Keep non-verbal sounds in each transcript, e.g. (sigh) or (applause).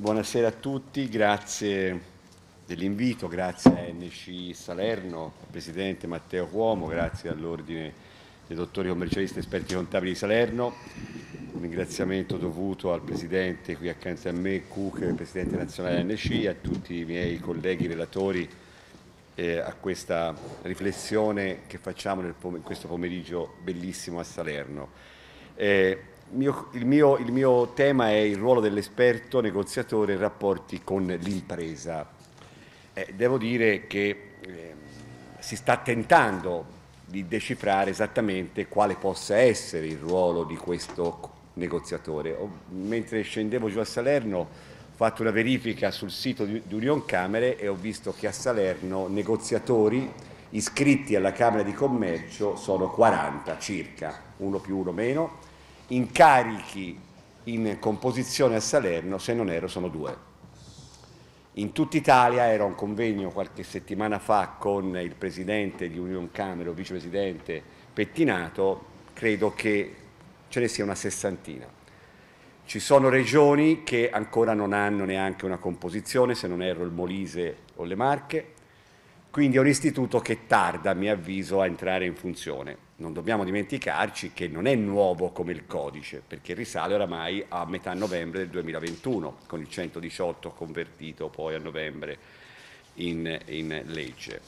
Buonasera a tutti, grazie dell'invito, grazie a NC Salerno, al Presidente Matteo Cuomo, grazie all'Ordine dei Dottori Commercialisti e Esperti Contabili di Salerno, un ringraziamento dovuto al Presidente qui accanto a me, Cook, Presidente nazionale NC, a tutti i miei colleghi relatori eh, a questa riflessione che facciamo pom in questo pomeriggio bellissimo a Salerno. Eh, mio, il, mio, il, mio, tema è il ruolo dell'esperto negoziatore in rapporti con l'impresa. Eh, devo dire che eh, si sta tentando di decifrare esattamente quale possa essere il ruolo di questo negoziatore. O, mentre scendevo giù a Salerno ho fatto una verifica sul sito di, di Union Camere e ho visto che a Salerno negoziatori iscritti alla Camera di Commercio sono 40 circa, uno più uno meno incarichi in composizione a Salerno, se non ero, sono due. In tutta Italia era un convegno qualche settimana fa con il presidente di Union Camero, vicepresidente Pettinato, credo che ce ne sia una sessantina. Ci sono regioni che ancora non hanno neanche una composizione, se non erro il Molise o le Marche, quindi è un istituto che tarda, a mio avviso, a entrare in funzione non dobbiamo dimenticarci che non è nuovo come il codice, perché risale oramai a metà novembre del 2021, con il 118 convertito poi a novembre in, in legge.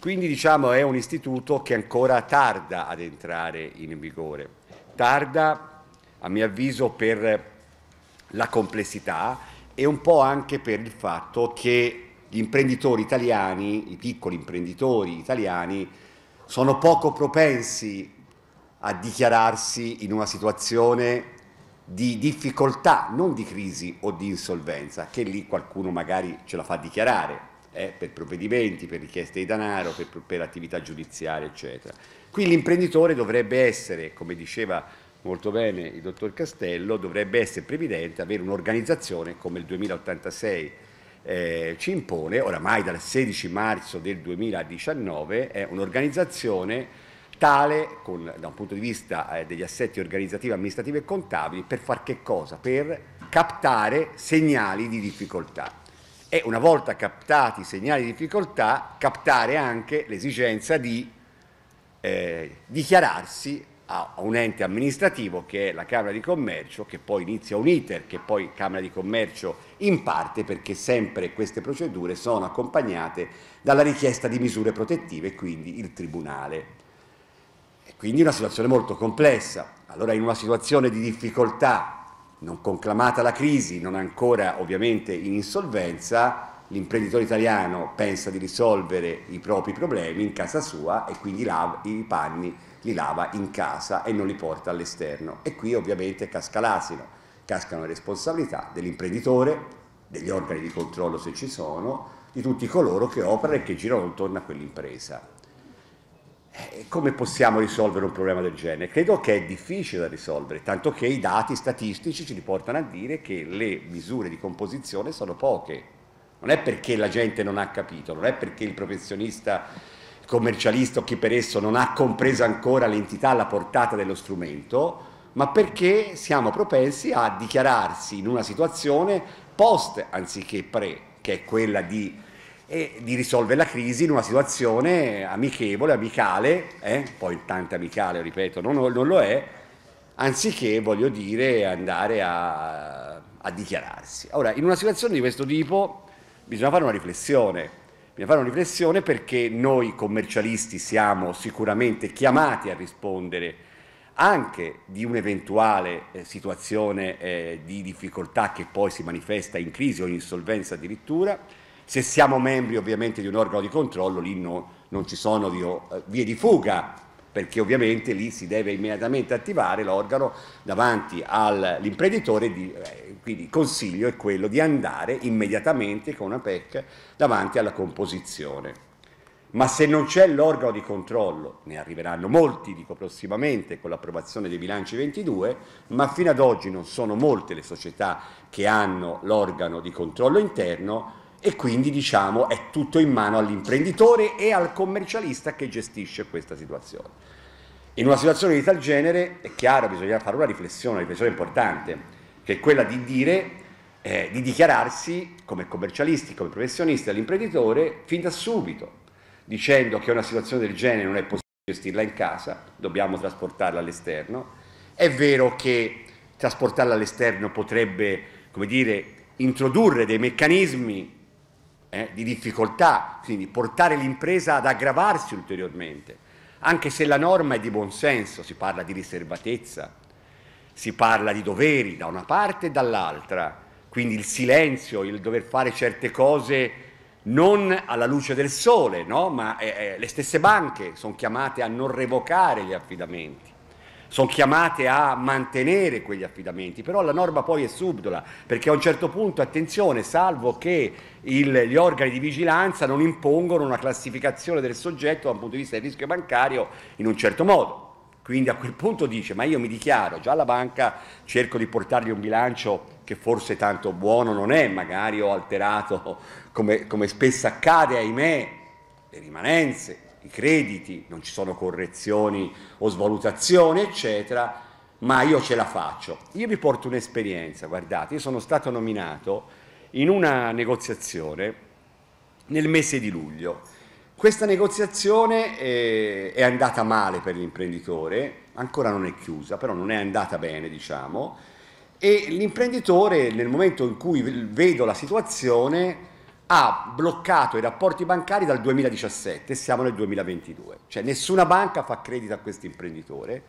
Quindi diciamo è un istituto che ancora tarda ad entrare in vigore, tarda a mio avviso per la complessità e un po' anche per il fatto che gli imprenditori italiani, i piccoli imprenditori italiani, sono poco propensi a dichiararsi in una situazione di difficoltà, non di crisi o di insolvenza, che lì qualcuno magari ce la fa dichiarare, eh, per provvedimenti, per richieste di denaro, per, per attività giudiziarie, eccetera. Qui l'imprenditore dovrebbe essere, come diceva molto bene il dottor Castello, dovrebbe essere previdente, avere un'organizzazione come il 2086 eh, ci impone, oramai dal 16 marzo del 2019, è un'organizzazione tale con, da un punto di vista eh, degli assetti organizzativi, amministrativi e contabili per far che cosa? Per captare segnali di difficoltà e una volta captati i segnali di difficoltà captare anche l'esigenza di eh, dichiararsi a un ente amministrativo che è la Camera di Commercio, che poi inizia un iter, che poi Camera di Commercio in parte, perché sempre queste procedure sono accompagnate dalla richiesta di misure protettive, quindi il Tribunale. E quindi una situazione molto complessa. Allora in una situazione di difficoltà, non conclamata la crisi, non ancora ovviamente in insolvenza, l'imprenditore italiano pensa di risolvere i propri problemi in casa sua e quindi lava i panni li lava in casa e non li porta all'esterno. E qui ovviamente casca l'asino, cascano le responsabilità dell'imprenditore, degli organi di controllo se ci sono, di tutti coloro che operano e che girano intorno a quell'impresa. Eh, come possiamo risolvere un problema del genere? Credo che è difficile da risolvere, tanto che i dati statistici ci riportano a dire che le misure di composizione sono poche. Non è perché la gente non ha capito, non è perché il professionista commercialista o chi per esso non ha compreso ancora l'entità, la portata dello strumento, ma perché siamo propensi a dichiararsi in una situazione post anziché pre, che è quella di, eh, di risolvere la crisi in una situazione amichevole, amicale, eh? poi tanto amicale, ripeto, non, non, lo è, anziché, voglio dire, andare a, a dichiararsi. Ora, in una situazione di questo tipo bisogna fare una riflessione Bisogna fare una riflessione perché noi commercialisti siamo sicuramente chiamati a rispondere anche di un'eventuale eh, situazione eh, di difficoltà che poi si manifesta in crisi o in insolvenza addirittura. Se siamo membri ovviamente di un organo di controllo, lì no, non ci sono eh, vie di fuga perché ovviamente lì si deve immediatamente attivare l'organo davanti all'imprenditore, eh, quindi il consiglio è quello di andare immediatamente con una PEC davanti alla composizione. Ma se non c'è l'organo di controllo, ne arriveranno molti, dico prossimamente, con l'approvazione dei bilanci 22, ma fino ad oggi non sono molte le società che hanno l'organo di controllo interno, e quindi diciamo è tutto in mano all'imprenditore e al commercialista che gestisce questa situazione. In una situazione di tal genere è chiaro, bisogna fare una riflessione, una riflessione importante, che è quella di dire, eh, di dichiararsi come commercialisti, come professionisti all'imprenditore fin da subito, dicendo che una situazione del genere non è possibile gestirla in casa, dobbiamo trasportarla all'esterno. È vero che trasportarla all'esterno potrebbe, come dire, introdurre dei meccanismi eh, di difficoltà, quindi portare l'impresa ad aggravarsi ulteriormente, anche se la norma è di buon senso, si parla di riservatezza, si parla di doveri da una parte e dall'altra, quindi il silenzio, il dover fare certe cose non alla luce del sole, no? ma eh, eh le stesse banche sono chiamate a non revocare gli affidamenti sono chiamate a mantenere quegli affidamenti, però la norma poi è subdola, perché a un certo punto, attenzione, salvo che il, gli organi di vigilanza non impongono una classificazione del soggetto dal punto di vista del rischio bancario in un certo modo. Quindi a quel punto dice, ma io mi dichiaro, già alla banca cerco di portargli un bilancio che forse tanto buono non è, magari ho alterato, come, come spesso accade, ahimè, le rimanenze, i crediti, non ci sono correzioni o svalutazioni, eccetera, ma io ce la faccio. Io vi porto un'esperienza, guardate, io sono stato nominato in una negoziazione nel mese di luglio. Questa negoziazione eh, è andata male per l'imprenditore, ancora non è chiusa, però non è andata bene, diciamo, e l'imprenditore nel momento in cui vedo la situazione ha bloccato i rapporti bancari dal 2017 e siamo nel 2022, cioè nessuna banca fa credito a questo imprenditore,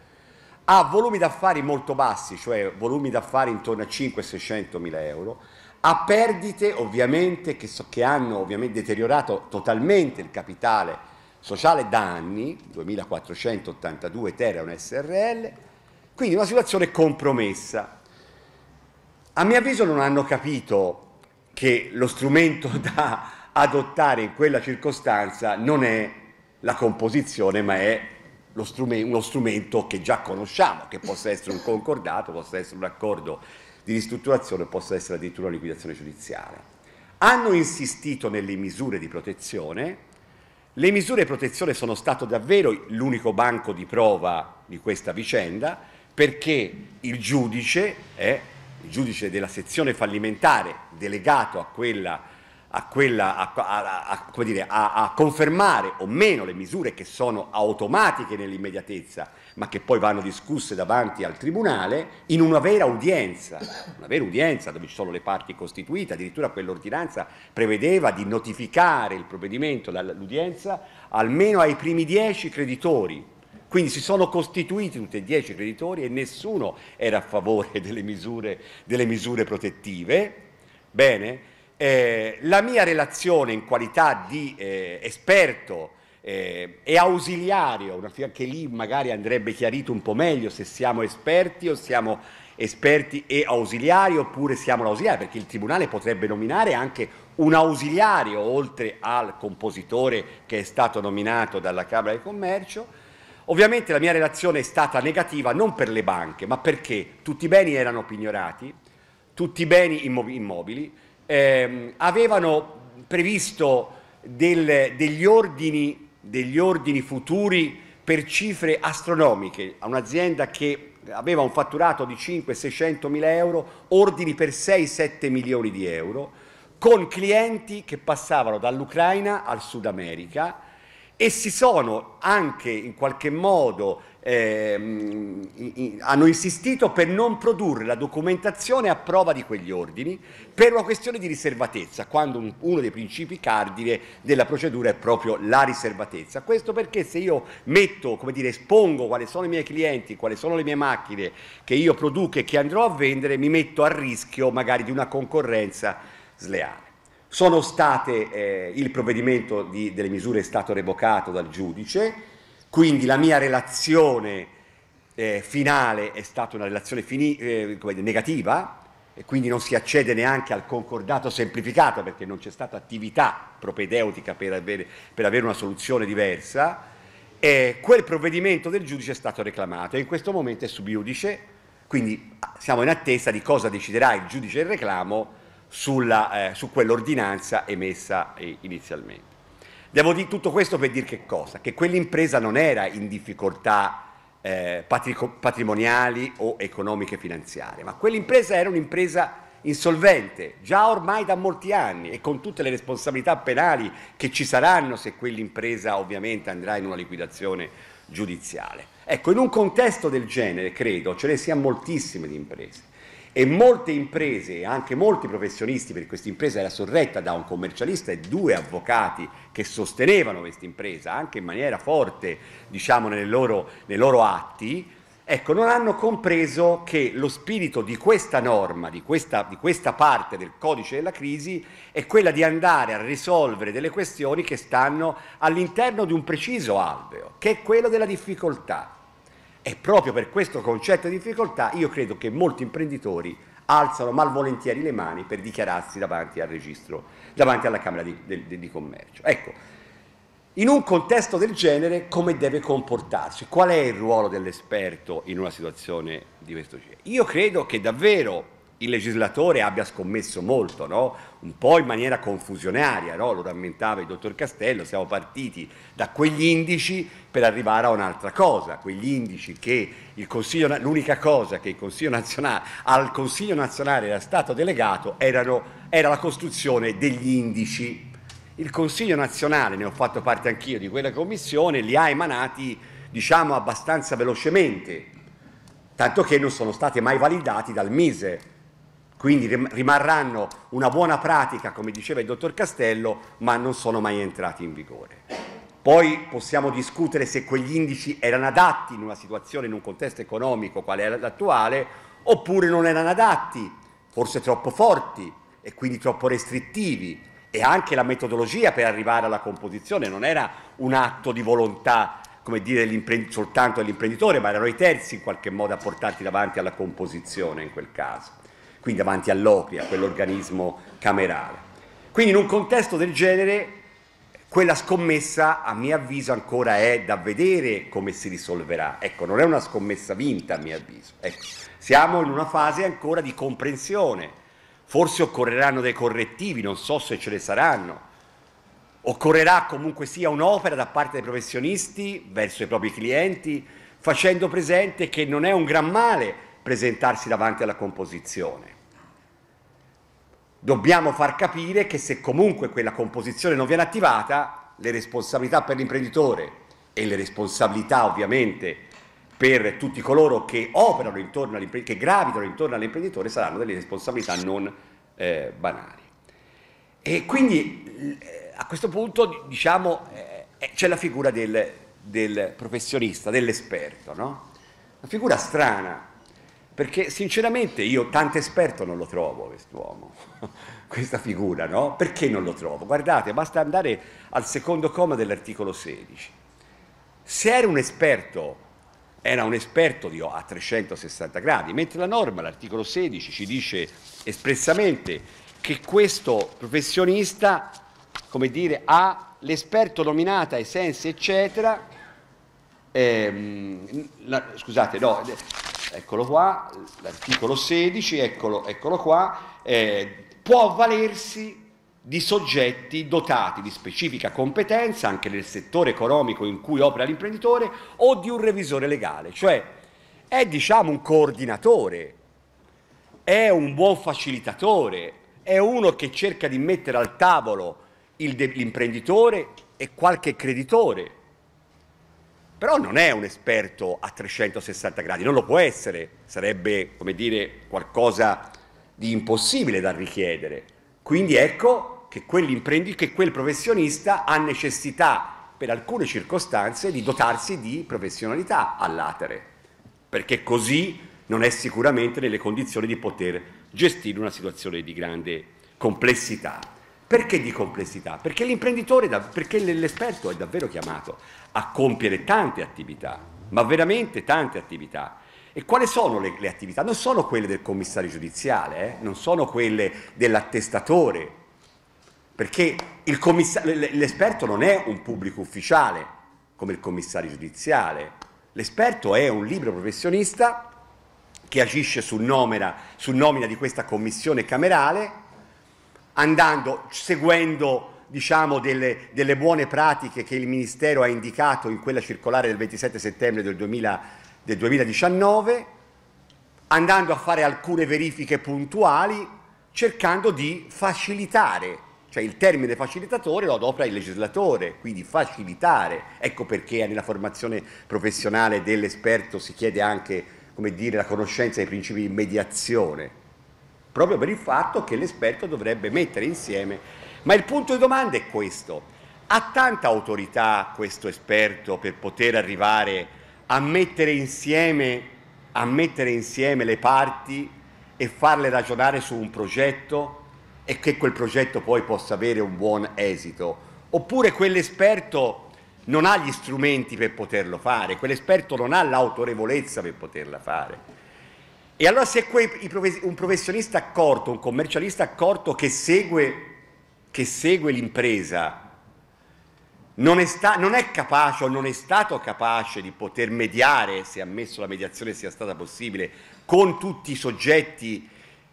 ha volumi d'affari molto bassi, cioè volumi d'affari intorno a 5-600 mila euro, ha perdite ovviamente che, so, che hanno ovviamente deteriorato totalmente il capitale sociale da anni, 2482 Terra un SRL, quindi una situazione compromessa. A mio avviso non hanno capito che lo strumento (laughs) da adottare in quella circostanza non è la composizione, ma è strumento, uno strumento che già conosciamo, che possa essere un concordato, possa essere un accordo di ristrutturazione, possa essere addirittura una liquidazione giudiziaria. Hanno insistito nelle misure di protezione, le misure di protezione sono stato davvero l'unico banco di prova di questa vicenda perché il giudice è il giudice della sezione fallimentare delegato a quella, a, quella, a, a, dire, a confermare o meno le misure che sono automatiche nell'immediatezza, ma che poi vanno discusse davanti al Tribunale, in una vera udienza, una vera udienza dove ci sono le parti costituite, addirittura quell'ordinanza prevedeva di notificare il provvedimento dall'udienza almeno ai primi dieci creditori quindi si sono costituiti tutti e dieci creditori e nessuno era a favore (laughs) delle misure, delle misure protettive. Bene? Eh, la mia relazione in qualità di eh, esperto eh, è ausiliario, anche lì magari andrebbe chiarito un po' meglio se siamo esperti o siamo esperti e ausiliari oppure siamo l'ausiliario, perché il Tribunale potrebbe nominare anche un ausiliario oltre al compositore che è stato nominato dalla Camera di Commercio Ovviamente la mia relazione è stata negativa non per le banche, ma perché tutti i beni erano pignorati, tutti i beni immobili, ehm, avevano previsto del, degli, ordini, degli ordini futuri per cifre astronomiche a un'azienda che aveva un fatturato di 5-600 mila euro, ordini per 6-7 milioni di euro, con clienti che passavano dall'Ucraina al Sud America, e si sono anche in qualche modo ehm, in, hanno insistito per non produrre la documentazione a prova di quegli ordini per una questione di riservatezza, quando un, uno dei principi cardine della procedura è proprio la riservatezza. Questo perché se io metto, come dire, espongo quali sono i miei clienti, quali sono le mie macchine che io produco e che andrò a vendere, mi metto a rischio magari di una concorrenza sleale sono state, eh, il provvedimento di, delle misure è stato revocato dal giudice, quindi la mia relazione eh, finale è stata una relazione fini, eh, negativa e quindi non si accede neanche al concordato semplificato perché non c'è stata attività propedeutica per avere, per avere una soluzione diversa. quel provvedimento del giudice è stato reclamato e in questo momento è subiudice, quindi siamo in attesa di cosa deciderà il giudice del reclamo sulla, eh, su quell'ordinanza emessa eh, inizialmente. Devo dire tutto questo per dire che cosa? Che quell'impresa non era in difficoltà eh, patrimoniali o economiche e finanziarie, ma quell'impresa era un'impresa insolvente, già ormai da molti anni e con tutte le responsabilità penali che ci saranno se quell'impresa ovviamente andrà in una liquidazione giudiziale. Ecco, in un contesto del genere, credo, ce ne siano moltissime di imprese e molte imprese, anche molti professionisti, perché questa impresa era sorretta da un commercialista e due avvocati che sostenevano questa impresa, anche in maniera forte, diciamo, nei loro, nei loro atti, ecco, non hanno compreso che lo spirito di questa norma, di questa, di questa parte del codice della crisi, è quella di andare a risolvere delle questioni che stanno all'interno di un preciso alveo, che è quello della difficoltà. E proprio per questo concetto di difficoltà io credo che molti imprenditori alzano malvolentieri le mani per dichiararsi davanti al registro, davanti alla Camera di, di, di Commercio. Ecco, in un contesto del genere come deve comportarsi? Qual è il ruolo dell'esperto in una situazione di questo genere? Io credo che davvero il legislatore abbia scommesso molto, no? un po' in maniera confusionaria, no? lo rammentava il dottor Castello, siamo partiti da quegli indici per arrivare a un'altra cosa, quegli indici che il Consiglio, l'unica cosa che Consiglio al Consiglio nazionale era stato delegato erano, era la costruzione degli indici. Il Consiglio nazionale, ne ho fatto parte anch'io di quella commissione, li ha emanati diciamo abbastanza velocemente, tanto che non sono stati mai validati dal Mise. Quindi rimarranno una buona pratica, come diceva il dottor Castello, ma non sono mai entrati in vigore. Poi possiamo discutere se quegli indici erano adatti in una situazione, in un contesto economico quale è l'attuale, oppure non erano adatti, forse troppo forti e quindi troppo restrittivi. E anche la metodologia per arrivare alla composizione non era un atto di volontà, come dire, soltanto dell'imprenditore, ma erano i terzi in qualche modo a portarti davanti alla composizione in quel caso, quindi davanti all'OPI, a quell'organismo camerale. Quindi in un contesto del genere quella scommessa a mio avviso ancora è da vedere come si risolverà. Ecco, non è una scommessa vinta a mio avviso. Ecco, siamo in una fase ancora di comprensione. Forse occorreranno dei correttivi, non so se ce ne saranno. Occorrerà comunque sia un'opera da parte dei professionisti verso i propri clienti, facendo presente che non è un gran male presentarsi davanti alla composizione dobbiamo far capire che se comunque quella composizione non viene attivata, le responsabilità per l'imprenditore e le responsabilità ovviamente per tutti coloro che operano intorno all'imprenditore, che gravitano intorno all'imprenditore, saranno delle responsabilità non eh, banali. E quindi eh, a questo punto diciamo eh, eh, c'è la figura del, del professionista, dell'esperto, no? Una figura strana, perché sinceramente io tanto esperto non lo trovo quest'uomo, (laughs) questa figura, no? Perché non lo trovo? Guardate, basta andare al secondo comma dell'articolo 16. Se era un esperto, era un esperto di, a 360 gradi, mentre la norma, l'articolo 16, ci dice espressamente che questo professionista, come dire, ha l'esperto nominato ai sensi, eccetera, ehm, la, scusate, no, eccolo qua, l'articolo 16, eccolo, eccolo qua, eh, può avvalersi di soggetti dotati di specifica competenza anche nel settore economico in cui opera l'imprenditore o di un revisore legale, cioè è diciamo un coordinatore, è un buon facilitatore, è uno che cerca di mettere al tavolo l'imprenditore e qualche creditore però non è un esperto a 360 gradi, non lo può essere, sarebbe come dire qualcosa di impossibile da richiedere. Quindi ecco che, che quel professionista ha necessità per alcune circostanze di dotarsi di professionalità all'atere, perché così non è sicuramente nelle condizioni di poter gestire una situazione di grande complessità. Perché di complessità? Perché l'imprenditore, perché l'esperto è davvero chiamato a compiere tante attività, ma veramente tante attività. E quali sono le, le attività? Non sono quelle del commissario giudiziale, eh? non sono quelle dell'attestatore, perché l'esperto non è un pubblico ufficiale come il commissario giudiziale, l'esperto è un libero professionista che agisce su nomina, su nomina di questa commissione camerale andando, seguendo diciamo, delle, delle, buone pratiche che il Ministero ha indicato in quella circolare del 27 settembre del, 2000, del 2019, andando a fare alcune verifiche puntuali, cercando di facilitare cioè il termine facilitatore lo adopera il legislatore, quindi facilitare. Ecco perché nella formazione professionale dell'esperto si chiede anche dire, la conoscenza dei principi di mediazione, proprio per il fatto che l'esperto dovrebbe mettere insieme. Ma il punto di domanda è questo. Ha tanta autorità questo esperto per poter arrivare a mettere insieme, a mettere insieme le parti e farle ragionare su un progetto e che quel progetto poi possa avere un buon esito. Oppure quell'esperto non ha gli strumenti per poterlo fare, quell'esperto non ha l'autorevolezza per poterla fare. E allora se quei, un professionista accorto, un commercialista accorto che segue, che segue l'impresa, non è, sta, non è, capace o non è stato capace di poter mediare, se ammesso la mediazione sia stata possibile, con tutti i soggetti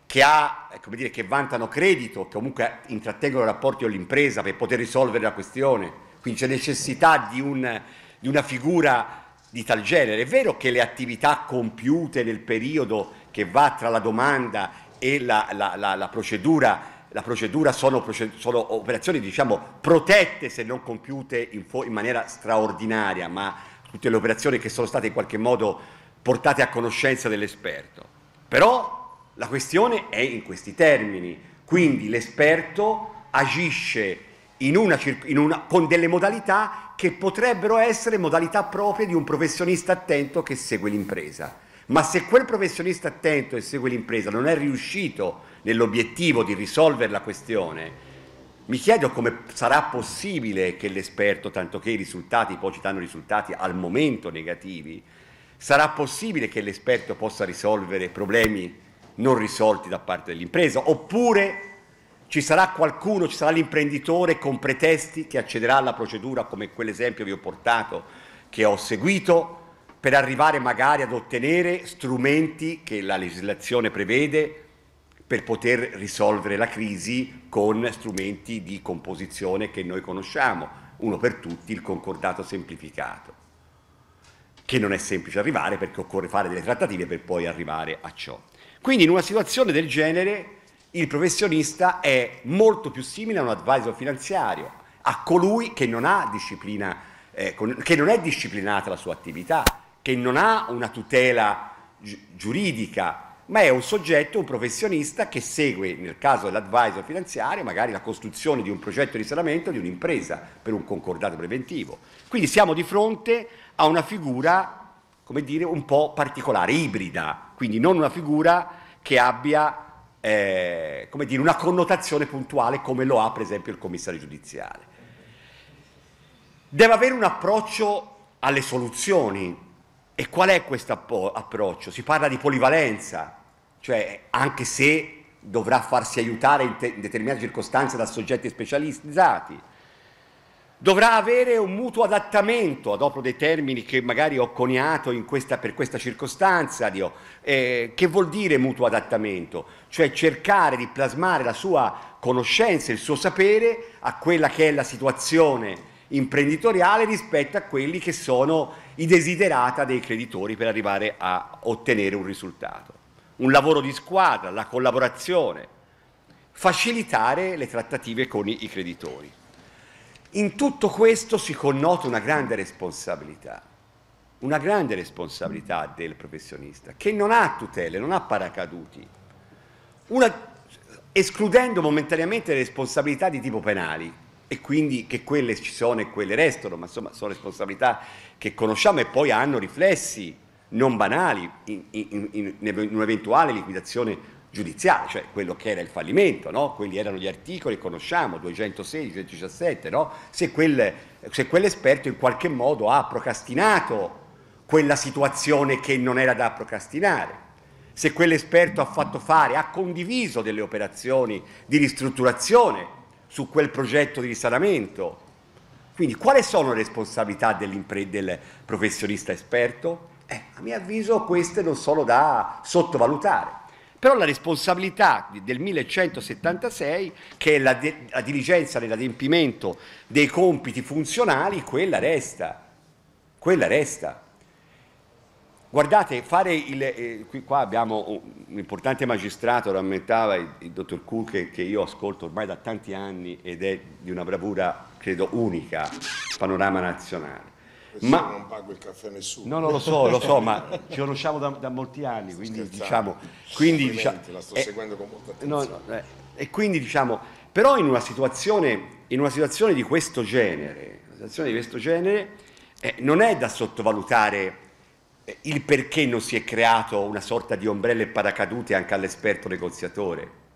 che, ha, dire, che vantano credito, che comunque intrattengono rapporti con l'impresa per poter risolvere la questione. Quindi c'è necessità di, un, di una figura di tal genere. È vero che le attività compiute nel periodo che va tra la domanda e la, la, la, la procedura la procedura sono, sono, operazioni diciamo, protette se non compiute in, in, maniera straordinaria, ma tutte le operazioni che sono state in qualche modo portate a conoscenza dell'esperto. Però la questione è in questi termini, quindi l'esperto agisce in una, in una, con delle modalità che potrebbero essere modalità proprie di un professionista attento che segue l'impresa. Ma se quel professionista attento e segue l'impresa non è riuscito nell'obiettivo di risolvere la questione, mi chiedo come sarà possibile che l'esperto, tanto che i risultati, poi ci danno risultati al momento negativi, sarà possibile che l'esperto possa risolvere problemi non risolti da parte dell'impresa? Oppure ci sarà qualcuno, ci sarà l'imprenditore con pretesti che accederà alla procedura come quell'esempio vi ho portato, che ho seguito, per arrivare magari ad ottenere strumenti che la legislazione prevede per poter risolvere la crisi con strumenti di composizione che noi conosciamo, uno per tutti il concordato semplificato, che non è semplice arrivare perché occorre fare delle trattative per poi arrivare a ciò. Quindi in una situazione del genere il professionista è molto più simile a un advisor finanziario, a colui che non, eh, che non è disciplinata la sua attività, che non ha una tutela gi- giuridica, ma è un soggetto, un professionista che segue, nel caso dell'advisor finanziario, magari la costruzione di un progetto di risanamento di un'impresa per un concordato preventivo. Quindi siamo di fronte a una figura, come dire, un po' particolare, ibrida, quindi non una figura che abbia eh, come dire, una connotazione puntuale come lo ha per esempio il commissario giudiziale. Deve avere un approccio alle soluzioni, e qual è questo approccio? Si parla di polivalenza, cioè anche se dovrà farsi aiutare in, in determinate circostanze da soggetti specializzati, dovrà avere un mutuo adattamento, adopero dei termini che magari ho coniato questa, per questa circostanza, Dio. Eh, che vuol dire mutuo adattamento? Cioè cercare di plasmare la sua conoscenza, il suo sapere a quella che è la situazione imprenditoriale rispetto a quelli che sono i desiderata dei creditori per arrivare a ottenere un risultato. Un lavoro di squadra, la collaborazione, facilitare le trattative con i creditori. In tutto questo si connota una grande responsabilità, una grande responsabilità del professionista che non ha tutele, non ha paracaduti, una, escludendo momentaneamente le responsabilità di tipo penali, e quindi che quelle ci sono e quelle restano, ma insomma sono responsabilità che conosciamo e poi hanno riflessi non banali in, in, in, in un'eventuale liquidazione giudiziaria, cioè quello che era il fallimento, no? quelli erano gli articoli, conosciamo, 216, 217, no? se, quel, se quell'esperto in qualche modo ha procrastinato quella situazione che non era da procrastinare, se quell'esperto ha fatto fare, ha condiviso delle operazioni di ristrutturazione su quel progetto di risanamento. Quindi quali sono le responsabilità del professionista esperto? Eh, a mio avviso queste non sono da sottovalutare. Però la responsabilità del 1176, che è la, de- la diligenza nell'adempimento dei compiti funzionali, quella resta. Quella resta. Guardate, fare il, eh, qui qua abbiamo un importante magistrato, rammentava il, il dottor Kuhl che, io ascolto ormai da tanti anni ed è di una bravura, credo, unica, panorama nazionale. Questo eh ma non pago il caffè a nessuno. No, no, lo so, lo so, ma (laughs) ci conosciamo da, da molti anni, quindi diciamo... Quindi, diciamo la sto eh, seguendo con molta attenzione. No, eh, e quindi diciamo, però in una situazione, in una situazione di questo genere, di questo genere eh, non è da sottovalutare eh, il perché non si è creato una sorta di ombrello e paracadute anche all'esperto negoziatore.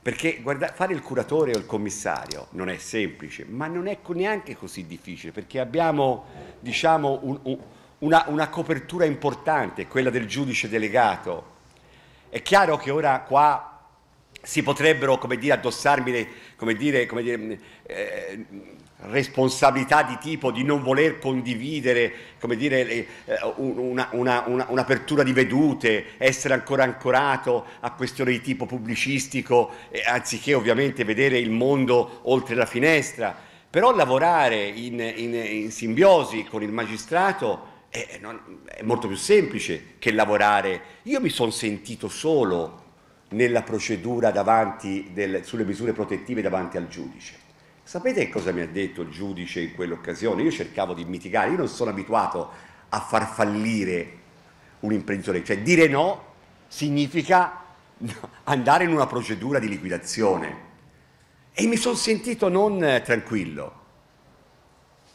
Perché guarda, fare il curatore o il commissario non è semplice, ma non è neanche così difficile, perché abbiamo diciamo, un, un, una, una copertura importante, quella del giudice delegato. È chiaro che ora qua si potrebbero come dire, addossarmi come dire, come dire, mm, eh, responsabilità di tipo di non voler condividere come dire, eh, una, una, una, un'apertura di vedute, essere ancora ancorato a questioni di tipo pubblicistico, eh, anziché ovviamente vedere il mondo oltre la finestra, però lavorare in, in, in simbiosi con il magistrato è, è molto più semplice che lavorare. Io mi sono sentito solo nella procedura davanti del, sulle misure protettive davanti al giudice Sapete cosa mi ha detto il giudice in quell'occasione? Io cercavo di mitigare, io non sono abituato a far fallire un imprenditore, cioè dire no significa (laughs) andare in una procedura di liquidazione. E mi sono sentito non eh, tranquillo,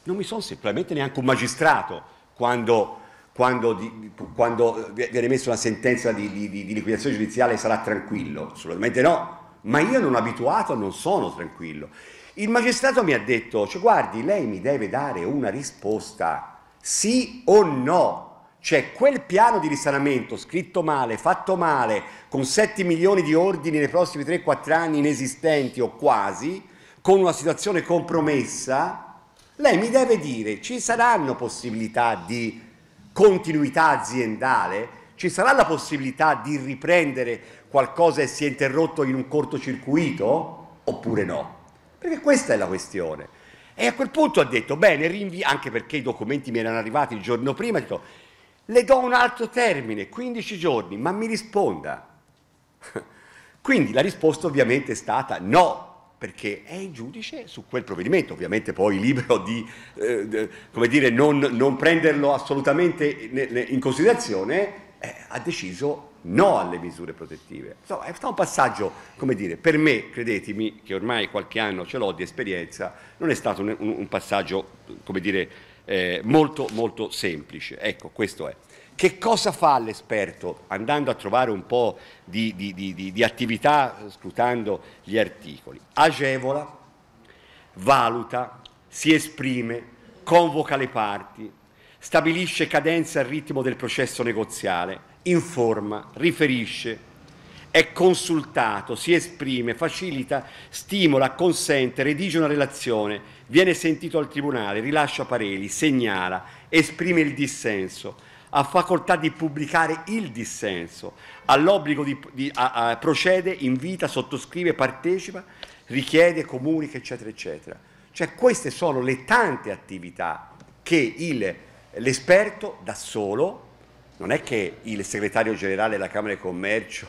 non mi sono sicuramente neanche un magistrato quando, quando, quando viene messa una sentenza di, di, di, liquidazione giudiziale sarà tranquillo, assolutamente no, ma io non abituato non sono tranquillo. Il magistrato mi ha detto, cioè, guardi, lei mi deve dare una risposta, sì o no. Cioè quel piano di risanamento scritto male, fatto male, con 7 milioni di ordini nei prossimi 3-4 anni inesistenti o quasi, con una situazione compromessa, lei mi deve dire ci saranno possibilità di continuità aziendale? Ci sarà la possibilità di riprendere qualcosa e si è interrotto in un cortocircuito? Oppure no? Perché questa è la questione. E a quel punto ha detto, bene, rinvi- anche perché i documenti mi erano arrivati il giorno prima, ha detto, le do un altro termine, 15 giorni, ma mi risponda. (laughs) Quindi la risposta ovviamente è stata no, perché è il giudice su quel provvedimento, ovviamente poi libero di, eh, de, dire, non, non, prenderlo assolutamente in considerazione, eh, ha deciso no alle misure protettive. Insomma, è stato un passaggio, come dire, per me, credetemi, che ormai qualche anno ce l'ho di esperienza, non è stato un, un passaggio, come dire, eh, molto, molto semplice. Ecco, questo è. Che cosa fa l'esperto andando a trovare un po' di, di, di, di attività, scrutando gli articoli? Agevola, valuta, si esprime, convoca le parti, stabilisce cadenza e ritmo del processo negoziale, informa, riferisce, è consultato, si esprime, facilita, stimola, consente, redige una relazione, viene sentito al tribunale, rilascia pareri, segnala, esprime il dissenso, ha facoltà di pubblicare il dissenso, ha l'obbligo di, di a, a, procede, invita, sottoscrive, partecipa, richiede, comunica, eccetera, eccetera. Cioè queste sono le tante attività che il l'esperto da solo, non è che il segretario generale della Camera di Commercio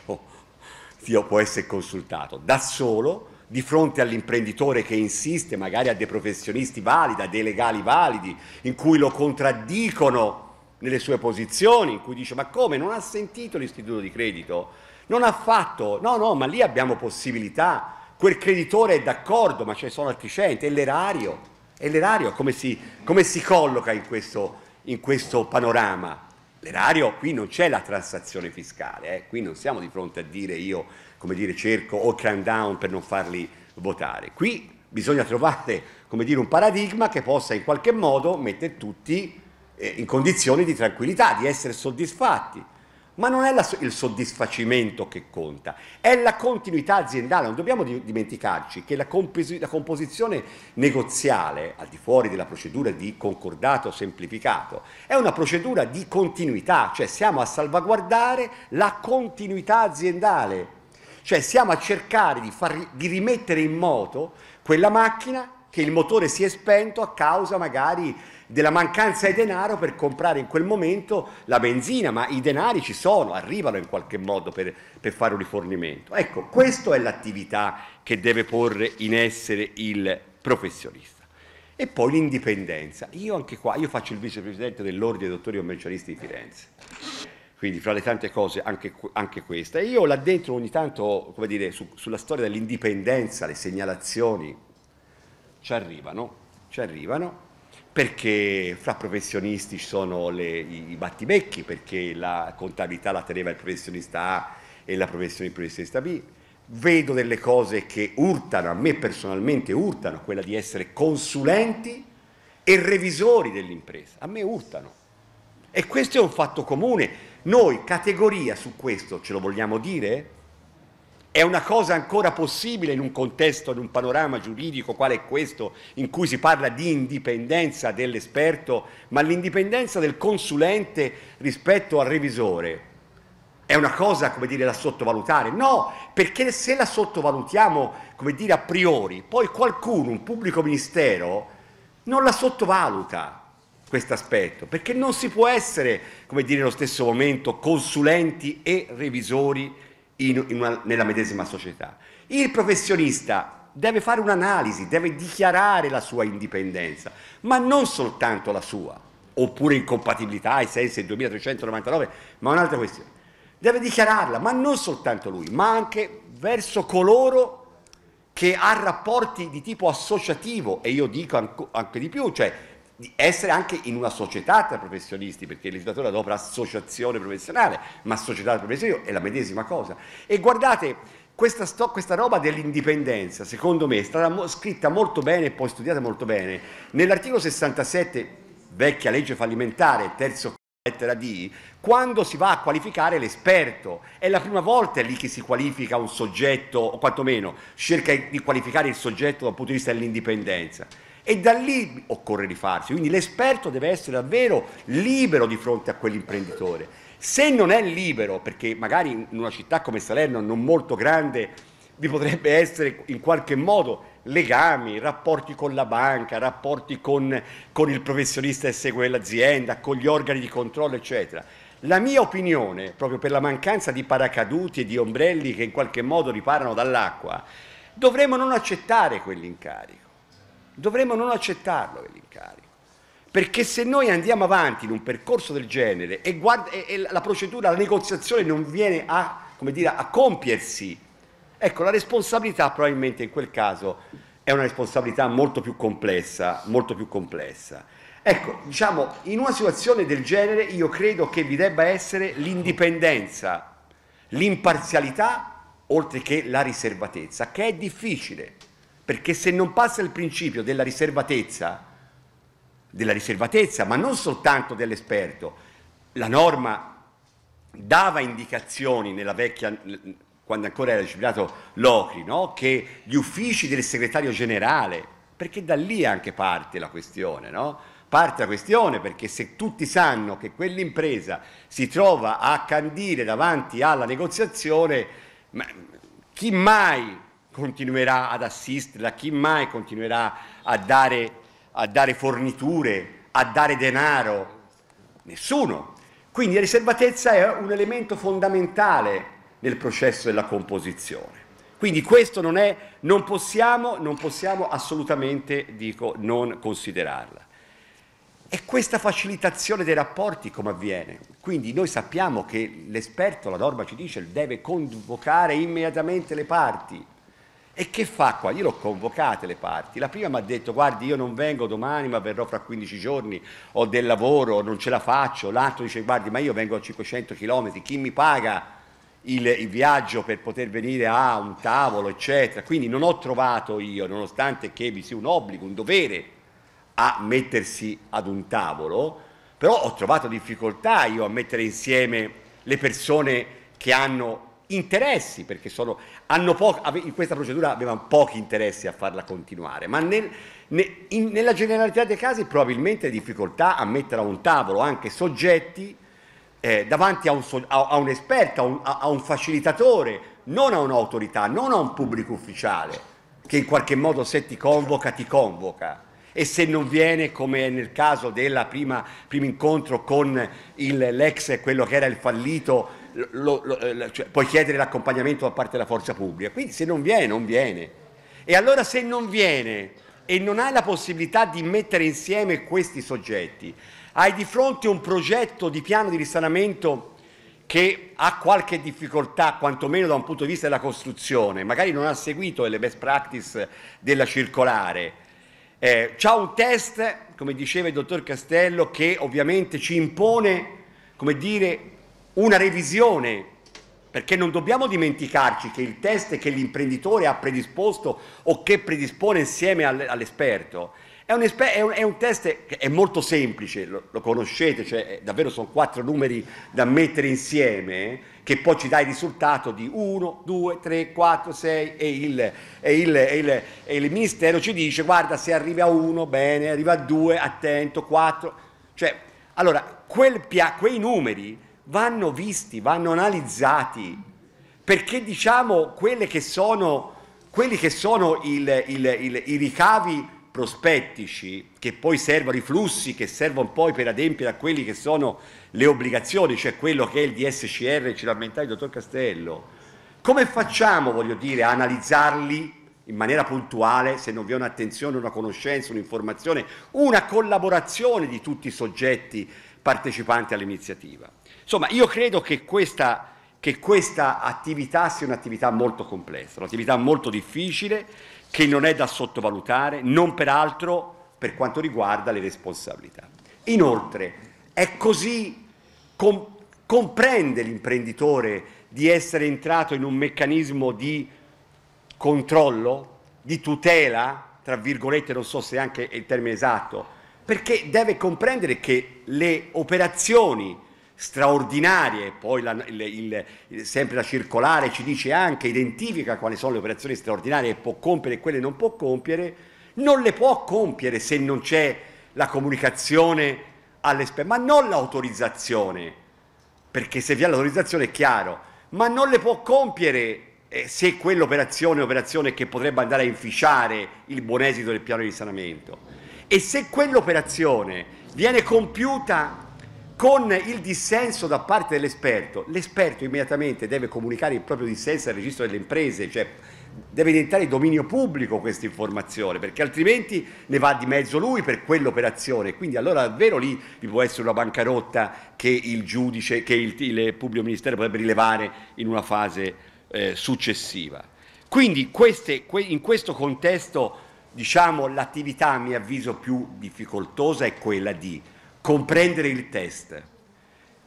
(laughs) può essere consultato, da solo di fronte all'imprenditore che insiste, magari a dei professionisti validi, a dei legali validi, in cui lo contraddicono nelle sue posizioni, in cui dice ma come, non ha sentito l'istituto di credito? Non ha fatto, no no, ma lì abbiamo possibilità, quel creditore è d'accordo, ma ce ne sono altri cento, è l'erario, è l'erario come si, come si colloca in questo in questo panorama? L'erario, qui non c'è la transazione fiscale, eh? qui non siamo di fronte a dire io, come dire, cerco o can down per non farli votare. Qui bisogna trovare, come dire, un paradigma che possa in qualche modo mettere tutti eh, in condizioni di tranquillità, di essere soddisfatti ma non è la, il soddisfacimento che conta, è la continuità aziendale. Non dobbiamo dimenticarci che la, compos la, composizione negoziale, al di fuori della procedura di concordato semplificato, è una procedura di continuità, cioè siamo a salvaguardare la continuità aziendale, cioè siamo a cercare di, far, di rimettere in moto quella macchina che il motore si è spento a causa magari della mancanza di denaro per comprare in quel momento la benzina, ma i denari ci sono, arrivano in qualche modo per, per fare un rifornimento. Ecco, questa è l'attività che deve porre in essere il professionista. E poi l'indipendenza. Io anche qua, io faccio il vicepresidente dell'Ordine dei Dottori Commercialisti di Firenze. Quindi fra le tante cose anche, anche questa. E io là dentro ogni tanto, come dire, su, sulla storia dell'indipendenza, le segnalazioni ci arrivano, ci arrivano perché fra professionisti ci sono le, i, i battibecchi, perché la contabilità la teneva il professionista A e la professione il professionista B. Vedo delle cose che urtano, a me personalmente urtano, quella di essere consulenti e revisori dell'impresa, a me urtano. E questo è un fatto comune. Noi categoria su questo ce lo vogliamo dire? È una cosa ancora possibile in un contesto, in un panorama giuridico quale è questo, in cui si parla di indipendenza dell'esperto, ma l'indipendenza del consulente rispetto al revisore è una cosa, come dire, da sottovalutare? No, perché se la sottovalutiamo, come dire, a priori, poi qualcuno, un pubblico ministero, non la sottovaluta questo aspetto, perché non si può essere, come dire, nello stesso momento consulenti e revisori in, in una, nella medesima società. Il professionista deve fare un'analisi, deve dichiarare la sua indipendenza, ma non soltanto la sua, oppure incompatibilità ai sensi del 2399, ma un'altra questione. Deve dichiararla, ma non soltanto lui, ma anche verso coloro che ha rapporti di tipo associativo, e io dico anche di più, cioè di essere anche in una società tra professionisti, perché il legislatore adopera associazione professionale, ma società tra professionisti è la medesima cosa. E guardate, questa, sto, questa roba dell'indipendenza, secondo me, è stata mo scritta molto bene e poi studiata molto bene. Nell'articolo 67, vecchia legge fallimentare, terzo lettera D, quando si va a qualificare l'esperto. È la prima volta lì che si qualifica un soggetto, o quantomeno cerca di qualificare il soggetto dal punto di vista dell'indipendenza. E da lì occorre rifarsi, quindi l'esperto deve essere davvero libero di fronte a quell'imprenditore. Se non è libero, perché magari in una città come Salerno, non molto grande, vi potrebbe essere in qualche modo legami, rapporti con la banca, rapporti con, con il professionista che segue l'azienda, con gli organi di controllo, eccetera. La mia opinione, proprio per la mancanza di paracaduti e di ombrelli che in qualche modo riparano dall'acqua, dovremmo non accettare quell'incarico. Dovremmo non accettarlo l'incarico. Perché se noi andiamo avanti in un percorso del genere e, guarda, e, e la procedura, la negoziazione non viene a, dire, a compiersi, ecco la responsabilità probabilmente in quel caso è una responsabilità molto più complessa, molto più complessa. Ecco, diciamo, in una situazione del genere io credo che vi debba essere l'indipendenza, l'imparzialità, oltre che la riservatezza, che è difficile. Perché se non passa il principio della riservatezza, della riservatezza, ma non soltanto dell'esperto, la norma dava indicazioni nella vecchia, quando ancora era disciplinato Locri, no? che gli uffici del segretario generale, perché da lì anche parte la questione, no? parte la questione perché se tutti sanno che quell'impresa si trova a candire davanti alla negoziazione, ma chi mai continuerà ad assistere, assisterla, chi mai continuerà a dare, a dare forniture, a dare denaro? Nessuno. Quindi la riservatezza è un elemento fondamentale nel processo della composizione. Quindi questo non, è, non, possiamo, non possiamo assolutamente dico, non considerarla. E questa facilitazione dei rapporti come avviene? Quindi noi sappiamo che l'esperto, la norma ci dice, deve convocare immediatamente le parti. E che fa qua? Io l'ho convocata le parti. La prima mi ha detto guardi io non vengo domani ma verrò fra 15 giorni, ho del lavoro, non ce la faccio. L'altro dice guardi ma io vengo a 500 km, chi mi paga il, il viaggio per poter venire a un tavolo eccetera. Quindi non ho trovato io, nonostante che vi sia un obbligo, un dovere a mettersi ad un tavolo, però ho trovato difficoltà io a mettere insieme le persone che hanno interessi, perché sono, hanno po- in questa procedura avevano pochi interessi a farla continuare, ma nel, ne, in, nella generalità dei casi probabilmente difficoltà a mettere a un tavolo anche soggetti eh, davanti a un, a, a un esperto, a un, a un facilitatore, non a un'autorità, non a un pubblico ufficiale, che in qualche modo se ti convoca, ti convoca e se non viene come nel caso del primo incontro con il, l'ex, quello che era il fallito lo, lo, eh, cioè, puoi chiedere l'accompagnamento da parte della forza pubblica. Quindi se non viene, non viene. E allora se non viene e non hai la possibilità di mettere insieme questi soggetti, hai di fronte un progetto di piano di risanamento che ha qualche difficoltà, quantomeno da un punto di vista della costruzione, magari non ha seguito le best practice della circolare. Eh, c'è un test, come diceva il dottor Castello, che ovviamente ci impone, come dire, una revisione, perché non dobbiamo dimenticarci che il test che l'imprenditore ha predisposto o che predispone insieme all'esperto è, è, è un, test che è molto semplice, lo, lo conoscete, cioè eh, davvero sono quattro numeri da mettere insieme che poi ci dà il risultato di 1, 2, 3, 4, 6 e il, e, il, e, il, e il, Ministero ci dice guarda se arrivi a 1 bene, arriva a 2 attento, 4, cioè allora quel, quei numeri vanno visti, vanno analizzati, perché diciamo che sono, quelli che sono il, il, il, i ricavi prospettici che poi servono i flussi, che servono poi per adempiere a quelli che sono le obbligazioni, cioè quello che è il DSCR, ci l'ha il dottor Castello. Come facciamo, voglio dire, a analizzarli in maniera puntuale se non vi è un'attenzione, una conoscenza, un'informazione, una collaborazione di tutti i soggetti partecipanti all'iniziativa? Insomma, io credo che questa, che questa attività sia un'attività molto complessa, un'attività molto difficile, che non è da sottovalutare, non peraltro per quanto riguarda le responsabilità. Inoltre, è così, com- comprende l'imprenditore di essere entrato in un meccanismo di controllo, di tutela, tra virgolette, non so se è anche il termine esatto, perché deve comprendere che le operazioni straordinarie, poi la, il, il, sempre la circolare ci dice anche, identifica quali sono le operazioni straordinarie che può compiere e quelle non può compiere, non le può compiere se non c'è la comunicazione all'esperto, ma non l'autorizzazione, perché se vi è l'autorizzazione è chiaro, ma non le può compiere eh, se quell'operazione è operazione che potrebbe andare a inficiare il buon esito del piano di risanamento. E se quell'operazione viene compiuta con il dissenso da parte dell'esperto, l'esperto immediatamente deve comunicare il proprio dissenso al registro delle imprese, cioè deve diventare dominio pubblico questa informazione, perché altrimenti ne va di mezzo lui per quell'operazione. Quindi allora davvero lì vi può essere una bancarotta che il giudice, che il, il pubblico ministero potrebbe rilevare in una fase eh, successiva. Quindi queste, in questo contesto diciamo, l'attività a mio avviso più difficoltosa è quella di comprendere il test,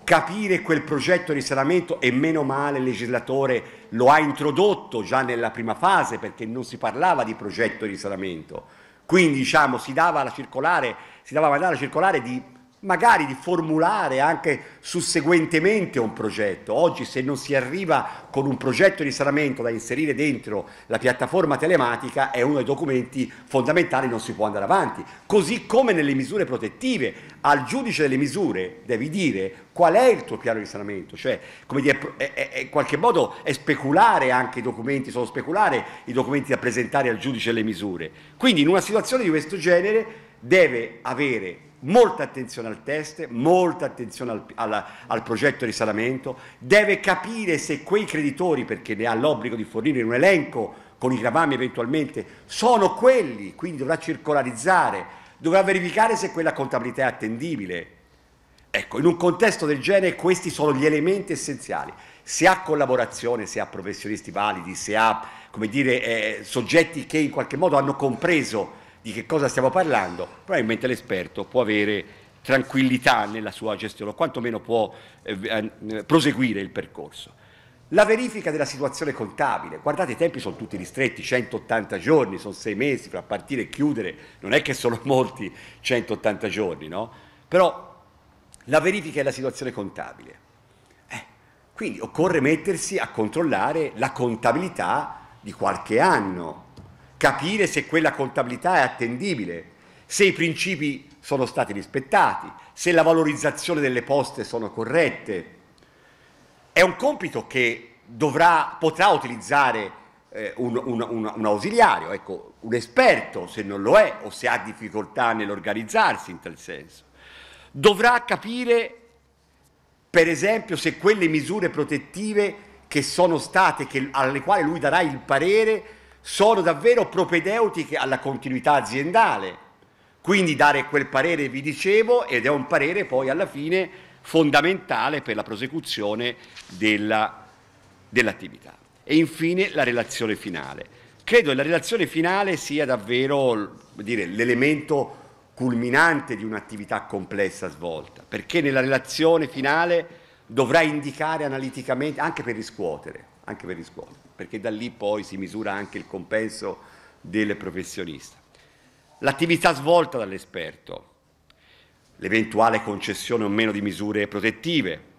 capire quel progetto di risanamento e meno male il legislatore lo ha introdotto già nella prima fase perché non si parlava di progetto di risanamento. Quindi diciamo, si dava la circolare, si dava la circolare di magari di formulare anche susseguentemente un progetto. Oggi se non si arriva con un progetto di risanamento da inserire dentro la piattaforma telematica è uno dei documenti fondamentali, non si può andare avanti. Così come nelle misure protettive, al giudice delle misure devi dire qual è il tuo piano di risanamento, cioè come dire, è, è, è, in qualche modo è speculare anche i documenti, sono speculare i documenti da presentare al giudice delle misure. Quindi in una situazione di questo genere deve avere molta attenzione al test, molta attenzione al, alla, al, progetto di risanamento, deve capire se quei creditori, perché ne ha l'obbligo di fornire un elenco con i gravami eventualmente, sono quelli, quindi dovrà circolarizzare, dovrà verificare se quella contabilità è attendibile. Ecco, in un contesto del genere questi sono gli elementi essenziali. Se ha collaborazione, se ha professionisti validi, se ha dire, eh, soggetti che in qualche modo hanno compreso di che cosa stiamo parlando, probabilmente l'esperto può avere tranquillità nella sua gestione o quantomeno può eh, eh proseguire il percorso. La verifica della situazione contabile, guardate i tempi sono tutti ristretti, 180 giorni, sono sei mesi, fra partire e chiudere, non è che sono (laughs) molti 180 giorni, no? Però la verifica della situazione contabile. Eh, quindi occorre mettersi a controllare la contabilità di qualche anno, capire se quella contabilità è attendibile, se i principi sono stati rispettati, se la valorizzazione delle poste sono corrette. È un compito che dovrà, potrà utilizzare eh, un, un, un, un, ausiliario, ecco, un esperto se non lo è o se ha difficoltà nell'organizzarsi in tal senso. Dovrà capire, per esempio, se quelle misure protettive che sono state, che, alle quali lui darà il parere, sono davvero propedeutiche alla continuità aziendale. Quindi dare quel parere, vi dicevo, ed è un parere poi alla fine fondamentale per la prosecuzione della, dell'attività. E infine la relazione finale. Credo che la relazione finale sia davvero dire, l'elemento culminante di un'attività complessa svolta, perché nella relazione finale dovrà indicare analiticamente, anche per riscuotere, anche per riscuotere perché da lì poi si misura anche il compenso del professionista. L'attività svolta dall'esperto, l'eventuale concessione o meno di misure protettive,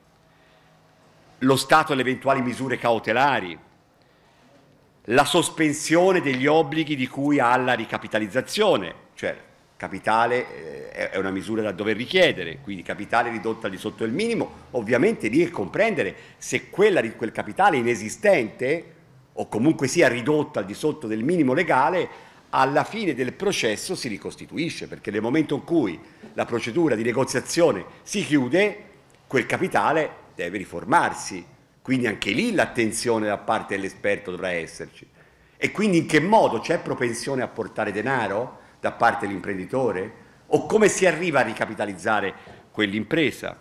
lo Stato e le eventuali misure cautelari, la sospensione degli obblighi di cui ha la ricapitalizzazione, cioè capitale eh, è una misura da dover richiedere, quindi capitale ridotta al di sotto del minimo, ovviamente lì è comprendere se quella, quel capitale inesistente o comunque sia ridotta al di sotto del minimo legale, alla fine del processo si ricostituisce, perché nel momento in cui la procedura di negoziazione si chiude, quel capitale deve riformarsi. Quindi anche lì l'attenzione da parte dell'esperto dovrà esserci. E quindi in che modo c'è propensione a portare denaro da parte dell'imprenditore? O come si arriva a ricapitalizzare quell'impresa?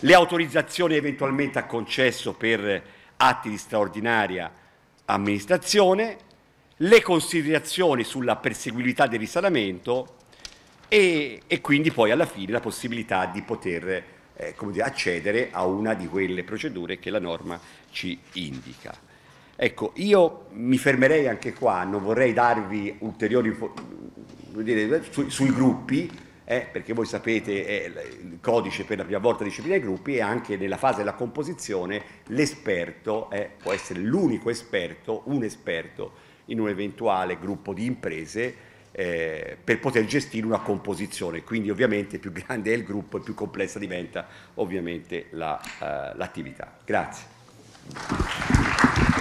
Le autorizzazioni eventualmente a concesso per atti di straordinaria amministrazione, le considerazioni sulla perseguibilità del risanamento e, e, quindi poi alla fine la possibilità di poter eh, dire, accedere a una di quelle procedure che la norma ci indica. Ecco, io mi fermerei anche qua, non vorrei darvi ulteriori informazioni su, sui gruppi, eh, perché voi sapete eh, il codice per la prima volta disciplina i gruppi e anche nella fase della composizione l'esperto eh, può essere l'unico esperto, un esperto in un eventuale gruppo di imprese eh, per poter gestire una composizione, quindi ovviamente più grande è il gruppo e più complessa diventa ovviamente eh, l'attività. La, Grazie.